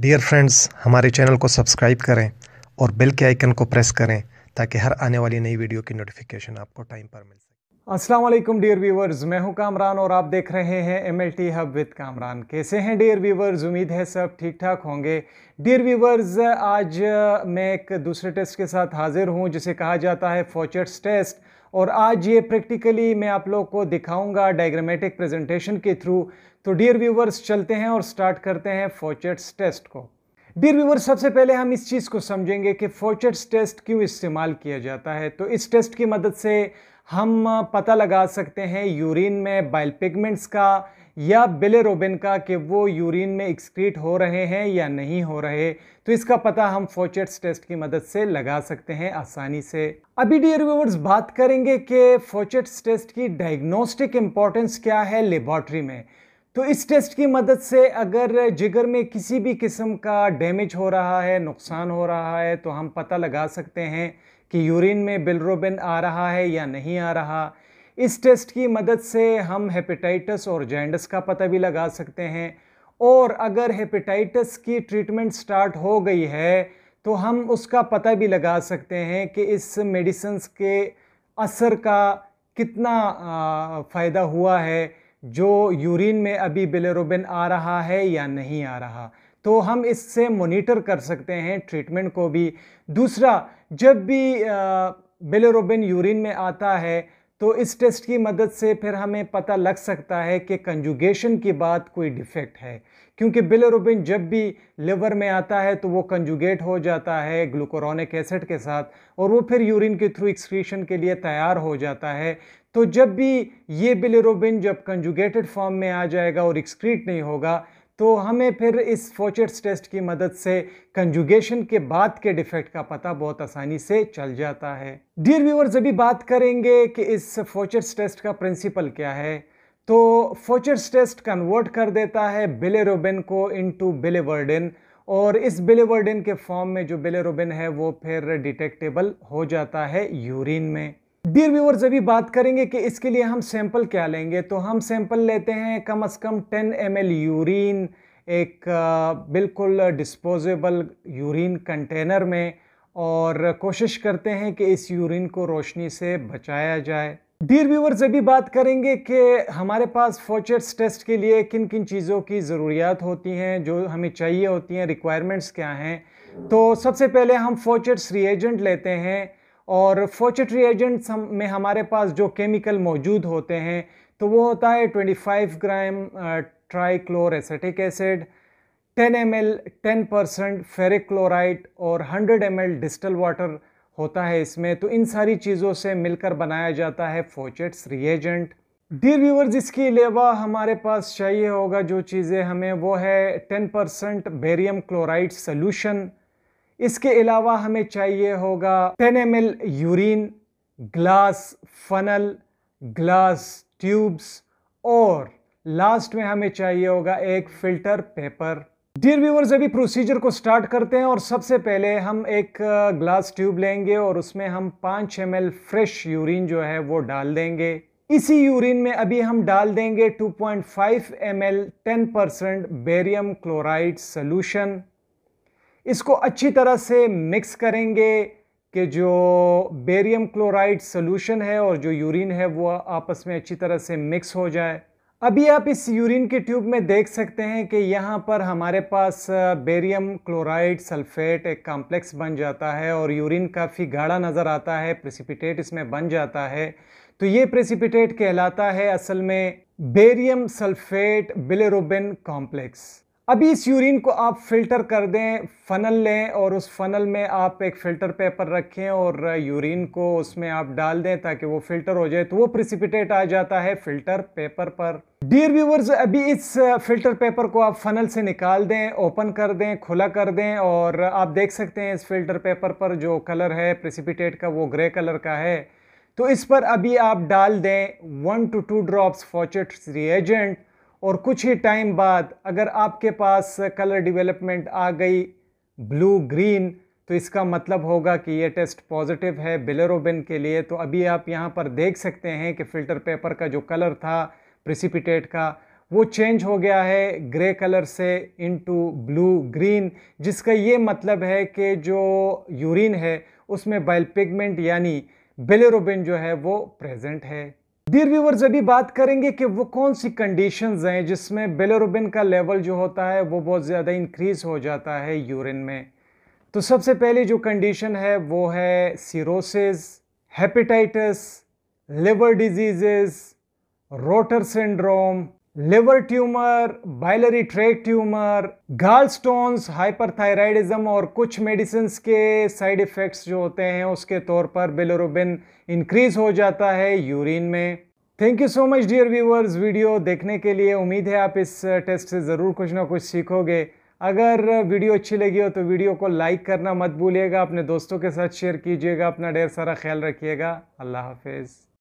dear friends हमारे channel को subscribe करें और बेल के आइकन को प्रेस करें ताकि हर आने वाली नई वीडियो की नोटिफिकेशन आपको टाइम पर मिल सके असलम डियर व्यूवर्स मैं हूं कामरान और आप देख रहे हैं M L T hub with Kamran कैसे हैं डियर व्यूवर्स उम्मीद है सब ठीक ठाक होंगे डियर व्यूवर्स आज मैं एक दूसरे टेस्ट के साथ हाजिर हूँ जिसे कहा जाता है फोचर्स टेस्ट और आज ये प्रैक्टिकली मैं आप लोग को दिखाऊंगा डायग्रामेटिक प्रेजेंटेशन के थ्रू तो डियर व्यूवर्स चलते हैं और स्टार्ट करते हैं फोचेट्स टेस्ट को डियर व्यूवर्स सबसे पहले हम इस चीज़ को समझेंगे कि फोचेट्स टेस्ट क्यों इस्तेमाल किया जाता है तो इस टेस्ट की मदद से हम पता लगा सकते हैं यूरिन में बाइल पिगमेंट्स का या बिलेरोबिन का कि वो यूरिन में एक्सक्रीट हो रहे हैं या नहीं हो रहे तो इसका पता हम फोचेट्स टेस्ट की मदद से लगा सकते हैं आसानी से अभी डियर व्यूवर्स बात करेंगे कि फोचेट्स टेस्ट की डायग्नोस्टिक इम्पॉर्टेंस क्या है लेबॉर्ट्री में तो इस टेस्ट की मदद से अगर जिगर में किसी भी किस्म का डैमेज हो रहा है नुकसान हो रहा है तो हम पता लगा सकते हैं कि यूरिन में बिलरोबिन आ रहा है या नहीं आ रहा इस टेस्ट की मदद से हम हेपेटाइटिस और जैंडस का पता भी लगा सकते हैं और अगर हेपेटाइटिस की ट्रीटमेंट स्टार्ट हो गई है तो हम उसका पता भी लगा सकते हैं कि इस मेडिसन्स के असर का कितना फ़ायदा हुआ है जो यूरिन में अभी बिलेरोबिन आ रहा है या नहीं आ रहा तो हम इससे मोनिटर कर सकते हैं ट्रीटमेंट को भी दूसरा जब भी बिलेरोबिन यूरिन में आता है तो इस टेस्ट की मदद से फिर हमें पता लग सकता है कि कंजुगेशन के बाद कोई डिफेक्ट है क्योंकि बिलरोबिन जब भी लिवर में आता है तो वो कंजुगेट हो जाता है ग्लूकोरोनिक एसिड के साथ और वो फिर यूरिन के थ्रू एक्सक्रीशन के लिए तैयार हो जाता है तो जब भी ये बिलरोबिन जब कंजुगेटेड फॉर्म में आ जाएगा और एक्सक्रीट नहीं होगा तो हमें फिर इस फोचेट्स टेस्ट की मदद से कंजुगेशन के बाद के डिफेक्ट का पता बहुत आसानी से चल जाता है डियर व्यूवर्स अभी बात करेंगे कि इस फोचेट्स टेस्ट का प्रिंसिपल क्या है तो फोचेट्स टेस्ट कन्वर्ट कर देता है बिलेरोबिन को इनटू बिलेवर्डिन और इस बिलेवर्डिन के फॉर्म में जो बिलेरोबिन है वो फिर डिटेक्टेबल हो जाता है यूरिन में डियर व्यूवर्स अभी बात करेंगे कि इसके लिए हम सैंपल क्या लेंगे तो हम सैंपल लेते हैं कम अज़ कम 10 एम यूरिन एक बिल्कुल डिस्पोजेबल यूरिन कंटेनर में और कोशिश करते हैं कि इस यूरिन को रोशनी से बचाया जाए डियर व्यूवर्स अभी बात करेंगे कि हमारे पास फोचर्स टेस्ट के लिए किन किन चीज़ों की ज़रूरियात होती हैं जो हमें चाहिए होती हैं रिक्वायरमेंट्स क्या हैं तो सबसे पहले हम फोचर्स रिएजेंट लेते हैं और फोचट एजेंट्स हम में हमारे पास जो केमिकल मौजूद होते हैं तो वो होता है 25 gram trichloro acetic acid 10 M L ten percent ferric और 100 एम एल डिस्टल वाटर होता है इसमें तो इन सारी चीज़ों से मिलकर बनाया जाता है फोचट्स रिएजेंट डी व्यूवर्स इसके अलावा हमारे पास चाहिए होगा जो चीज़ें हमें वो है 10% बेरियम क्लोराइड सल्यूशन इसके अलावा हमें चाहिए होगा ten M L urine glass funnel glass tubes और लास्ट में हमें चाहिए होगा एक फिल्टर पेपर डियर व्यूवर्स अभी प्रोसीजर को स्टार्ट करते हैं और सबसे पहले हम एक ग्लास ट्यूब लेंगे और उसमें हम 5 एम फ्रेश यूरिन जो है वो डाल देंगे इसी यूरिन में अभी हम डाल देंगे 2.5 M L 10 barium chloride solution इसको अच्छी तरह से मिक्स करेंगे कि जो बेरियम क्लोराइड सोल्यूशन है और जो यूरिन है वो आपस में अच्छी तरह से मिक्स हो जाए अभी आप इस यूरिन के ट्यूब में देख सकते हैं कि यहाँ पर हमारे पास बेरियम क्लोराइड सल्फेट एक कॉम्प्लेक्स बन जाता है और यूरिन काफ़ी गाढ़ा नज़र आता है प्रेसिपिटेट इसमें बन जाता है तो ये प्रेसिपिटेट कहलाता है असल में बेरियम सल्फेट बिलेरोबिन कॉम्प्लेक्स अभी इस यूरिन को आप फिल्टर कर दें फनल लें और उस फनल में आप एक फ़िल्टर पेपर रखें और यूरिन को उसमें आप डाल दें ताकि वो फ़िल्टर हो जाए तो वो प्रिसिपिटेट आ जाता है फ़िल्टर पेपर पर डियर व्यूवर्स अभी इस फ़िल्टर पेपर को आप फनल से निकाल दें ओपन कर दें खुला कर दें और आप देख सकते हैं इस फ़िल्टर पेपर पर जो कलर है प्रिसिपिटेट का वो ग्रे कलर का है तो इस पर अभी आप डाल दें one to two drops Fouchet's reagent और कुछ ही टाइम बाद अगर आपके पास कलर डिवेलपमेंट आ गई ब्लू ग्रीन तो इसका मतलब होगा कि ये टेस्ट पॉजिटिव है बिलेरोबिन के लिए तो अभी आप यहाँ पर देख सकते हैं कि फ़िल्टर पेपर का जो कलर था प्रिसिपिटेट का वो चेंज हो गया है ग्रे कलर से इनटू ब्लू ग्रीन जिसका ये मतलब है कि जो यूरिन है उसमें बाइल पिगमेंट यानी बिलेरोबिन जो है वो प्रेजेंट है डियर व्यूवर्स अभी बात करेंगे कि वो कौन सी कंडीशंस हैं जिसमें बेलोरोबिन का लेवल जो होता है वो बहुत ज़्यादा इंक्रीज हो जाता है यूरिन में तो सबसे पहले जो कंडीशन है वो है cirrhosis hepatitis liver diseases Rotor syndrome liver tumour biliary tract tumour gall stones hyperthyroidism और कुछ मेडिसिन के साइड इफ़ेक्ट्स जो होते हैं उसके तौर पर बिलोरोबिन इंक्रीज हो जाता है यूरिन में thank you so much dear viewers video देखने के लिए उम्मीद है आप इस टेस्ट से ज़रूर कुछ ना कुछ सीखोगे अगर वीडियो अच्छी लगी हो तो वीडियो को लाइक करना मत भूलिएगा अपने दोस्तों के साथ शेयर कीजिएगा अपना ढेर सारा ख्याल रखिएगा अल्लाह हाफिज़